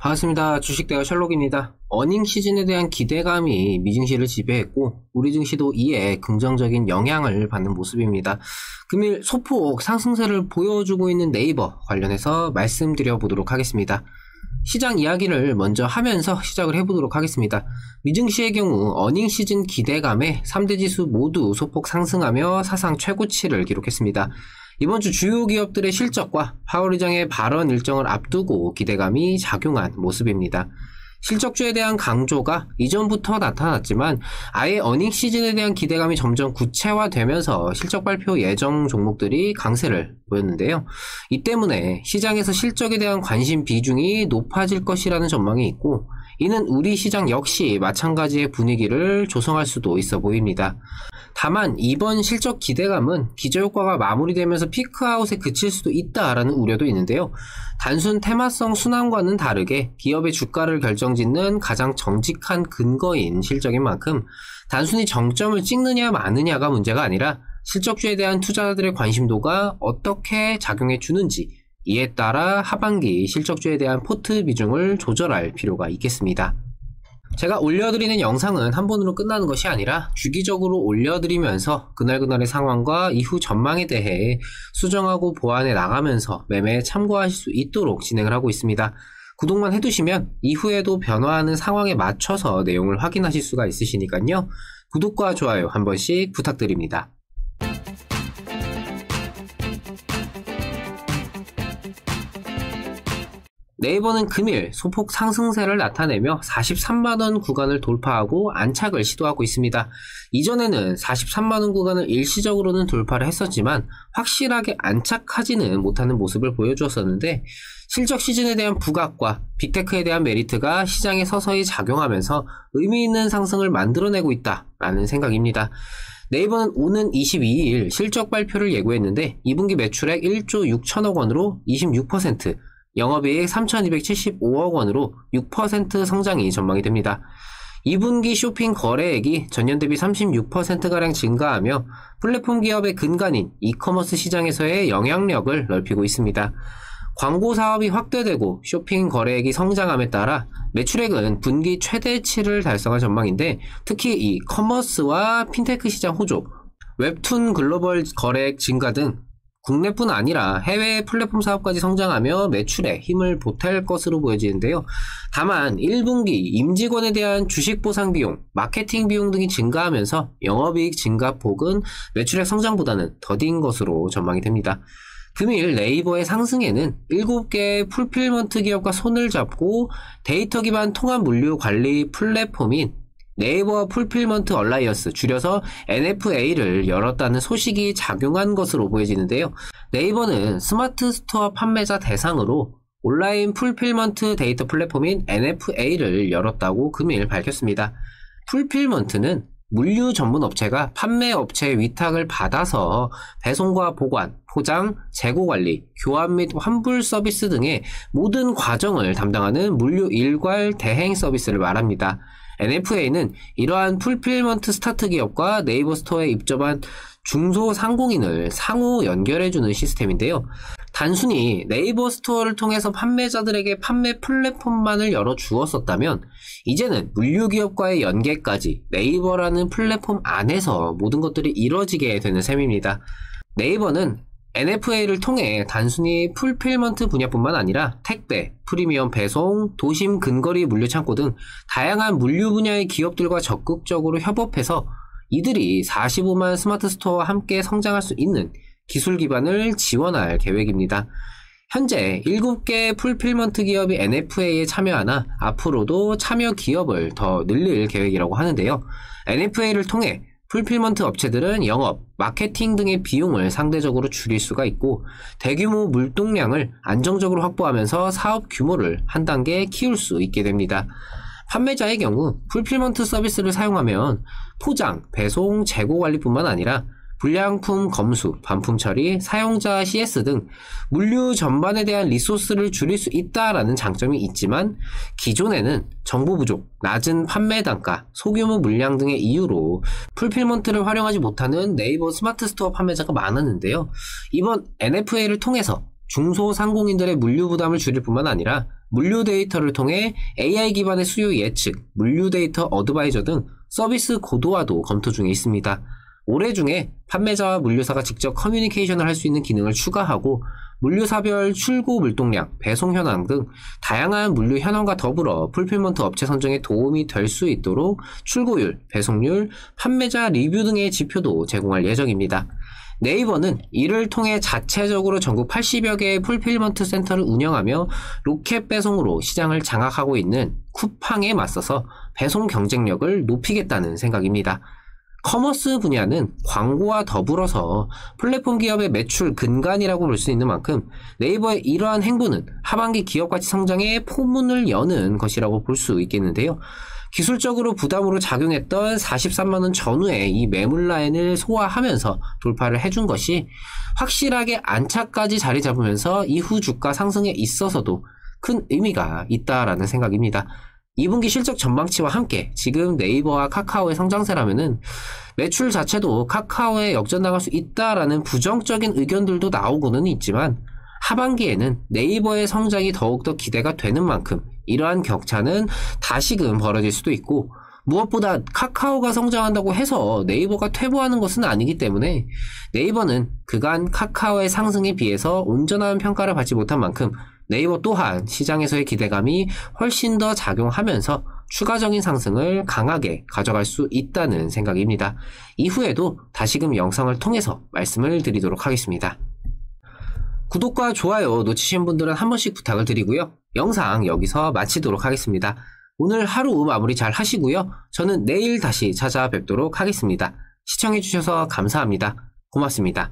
반갑습니다. 주식대가 셜록입니다. 어닝 시즌에 대한 기대감이 미증시를 지배했고 우리 증시도 이에 긍정적인 영향을 받는 모습입니다. 금일 소폭 상승세를 보여주고 있는 네이버 관련해서 말씀드려 보도록 하겠습니다. 시장 이야기를 먼저 하면서 시작을 해보도록 하겠습니다. 미증시의 경우 어닝 시즌 기대감에 3대 지수 모두 소폭 상승하며 사상 최고치를 기록했습니다. 이번 주 주요 기업들의 실적과 파월 의장의 발언 일정을 앞두고 기대감이 작용한 모습입니다. 실적주에 대한 강조가 이전부터 나타났지만 아예 어닝 시즌에 대한 기대감이 점점 구체화되면서 실적 발표 예정 종목들이 강세를 보였는데요. 이 때문에 시장에서 실적에 대한 관심 비중이 높아질 것이라는 전망이 있고 이는 우리 시장 역시 마찬가지의 분위기를 조성할 수도 있어 보입니다. 다만 이번 실적 기대감은 기저효과가 마무리되면서 피크아웃에 그칠 수도 있다라는 우려도 있는데요. 단순 테마성 순환과는 다르게 기업의 주가를 결정짓는 가장 정직한 근거인 실적인 만큼 단순히 정점을 찍느냐 마느냐가 문제가 아니라 실적주에 대한 투자자들의 관심도가 어떻게 작용해 주는지 이에 따라 하반기 실적주에 대한 포트 비중을 조절할 필요가 있겠습니다. 제가 올려드리는 영상은 한 번으로 끝나는 것이 아니라 주기적으로 올려드리면서 그날그날의 상황과 이후 전망에 대해 수정하고 보완해 나가면서 매매에 참고하실 수 있도록 진행을 하고 있습니다. 구독만 해두시면 이후에도 변화하는 상황에 맞춰서 내용을 확인하실 수가 있으시니까요. 구독과 좋아요 한 번씩 부탁드립니다. 네이버는 금일 소폭 상승세를 나타내며 43만원 구간을 돌파하고 안착을 시도하고 있습니다. 이전에는 43만원 구간을 일시적으로는 돌파를 했었지만 확실하게 안착하지는 못하는 모습을 보여주었었는데 실적 시즌에 대한 부각과 빅테크에 대한 메리트가 시장에 서서히 작용하면서 의미 있는 상승을 만들어내고 있다라는 생각입니다. 네이버는 오는 22일 실적 발표를 예고했는데 2분기 매출액 1조 6천억 원으로 26%, 영업이익 3,275억 원으로 6% 성장이 전망이 됩니다. 2분기 쇼핑 거래액이 전년 대비 36%가량 증가하며 플랫폼 기업의 근간인 이커머스 시장에서의 영향력을 넓히고 있습니다. 광고 사업이 확대되고 쇼핑 거래액이 성장함에 따라 매출액은 분기 최대치를 달성할 전망인데 특히 이 커머스와 핀테크 시장 호조, 웹툰 글로벌 거래액 증가 등 국내뿐 아니라 해외 플랫폼 사업까지 성장하며 매출에 힘을 보탤 것으로 보여지는데요. 다만 1분기 임직원에 대한 주식 보상 비용, 마케팅 비용 등이 증가하면서 영업이익 증가폭은 매출액 성장보다는 더딘 것으로 전망이 됩니다. 금일 네이버의 상승에는 7개의 풀필먼트 기업과 손을 잡고 데이터 기반 통합 물류 관리 플랫폼인 네이버 풀필먼트 얼라이언스 줄여서 NFA를 열었다는 소식이 작용한 것으로 보여지는데요. 네이버는 스마트 스토어 판매자 대상으로 온라인 풀필먼트 데이터 플랫폼인 NFA를 열었다고 금일 밝혔습니다. 풀필먼트는 물류 전문 업체가 판매 업체의 위탁을 받아서 배송과 보관, 포장, 재고 관리, 교환 및 환불 서비스 등의 모든 과정을 담당하는 물류 일괄 대행 서비스를 말합니다. NFA는 이러한 풀필먼트 스타트 기업과 네이버 스토어에 입점한 중소상공인을 상호 연결해주는 시스템인데요. 단순히 네이버 스토어를 통해서 판매자들에게 판매 플랫폼만을 열어주었었다면, 이제는 물류기업과의 연계까지 네이버라는 플랫폼 안에서 모든 것들이 이뤄지게 되는 셈입니다. 네이버는 NFA를 통해 단순히 풀필먼트 분야뿐만 아니라 택배, 프리미엄 배송, 도심 근거리 물류 창고 등 다양한 물류 분야의 기업들과 적극적으로 협업해서 이들이 45만 스마트 스토어와 함께 성장할 수 있는 기술 기반을 지원할 계획입니다. 현재 7개 풀필먼트 기업이 NFA에 참여하나 앞으로도 참여 기업을 더 늘릴 계획이라고 하는데요. NFA를 통해 풀필먼트 업체들은 영업, 마케팅 등의 비용을 상대적으로 줄일 수가 있고 대규모 물동량을 안정적으로 확보하면서 사업 규모를 한 단계 키울 수 있게 됩니다. 판매자의 경우 풀필먼트 서비스를 사용하면 포장, 배송, 재고 관리뿐만 아니라 불량품 검수, 반품 처리, 사용자 CS 등 물류 전반에 대한 리소스를 줄일 수 있다라는 장점이 있지만 기존에는 정보 부족, 낮은 판매 단가, 소규모 물량 등의 이유로 풀필먼트를 활용하지 못하는 네이버 스마트 스토어 판매자가 많았는데요. 이번 NFA를 통해서 중소상공인들의 물류 부담을 줄일 뿐만 아니라 물류 데이터를 통해 AI 기반의 수요 예측, 물류 데이터 어드바이저 등 서비스 고도화도 검토 중에 있습니다. 올해 중에 판매자와 물류사가 직접 커뮤니케이션을 할 수 있는 기능을 추가하고 물류사별 출고 물동량, 배송 현황 등 다양한 물류 현황과 더불어 풀필먼트 업체 선정에 도움이 될 수 있도록 출고율, 배송률, 판매자 리뷰 등의 지표도 제공할 예정입니다. 네이버는 이를 통해 자체적으로 전국 80여 개의 풀필먼트 센터를 운영하며 로켓 배송으로 시장을 장악하고 있는 쿠팡에 맞서서 배송 경쟁력을 높이겠다는 생각입니다. 커머스 분야는 광고와 더불어서 플랫폼 기업의 매출 근간이라고 볼 수 있는 만큼 네이버의 이러한 행보는 하반기 기업 가치 성장에 포문을 여는 것이라고 볼 수 있겠는데요. 기술적으로 부담으로 작용했던 43만원 전후에 이 매물 라인을 소화하면서 돌파를 해준 것이 확실하게 안착까지 자리 잡으면서 이후 주가 상승에 있어서도 큰 의미가 있다라는 생각입니다. 2분기 실적 전망치와 함께 지금 네이버와 카카오의 성장세라면은 매출 자체도 카카오에 역전당할 수 있다라는 부정적인 의견들도 나오고는 있지만 하반기에는 네이버의 성장이 더욱더 기대가 되는 만큼 이러한 격차는 다시금 벌어질 수도 있고 무엇보다 카카오가 성장한다고 해서 네이버가 퇴보하는 것은 아니기 때문에 네이버는 그간 카카오의 상승에 비해서 온전한 평가를 받지 못한 만큼 네이버 또한 시장에서의 기대감이 훨씬 더 작용하면서 추가적인 상승을 강하게 가져갈 수 있다는 생각입니다. 이후에도 다시금 영상을 통해서 말씀을 드리도록 하겠습니다. 구독과 좋아요 놓치신 분들은 한 번씩 부탁을 드리고요. 영상 여기서 마치도록 하겠습니다. 오늘 하루 마무리 잘 하시고요. 저는 내일 다시 찾아뵙도록 하겠습니다. 시청해주셔서 감사합니다. 고맙습니다.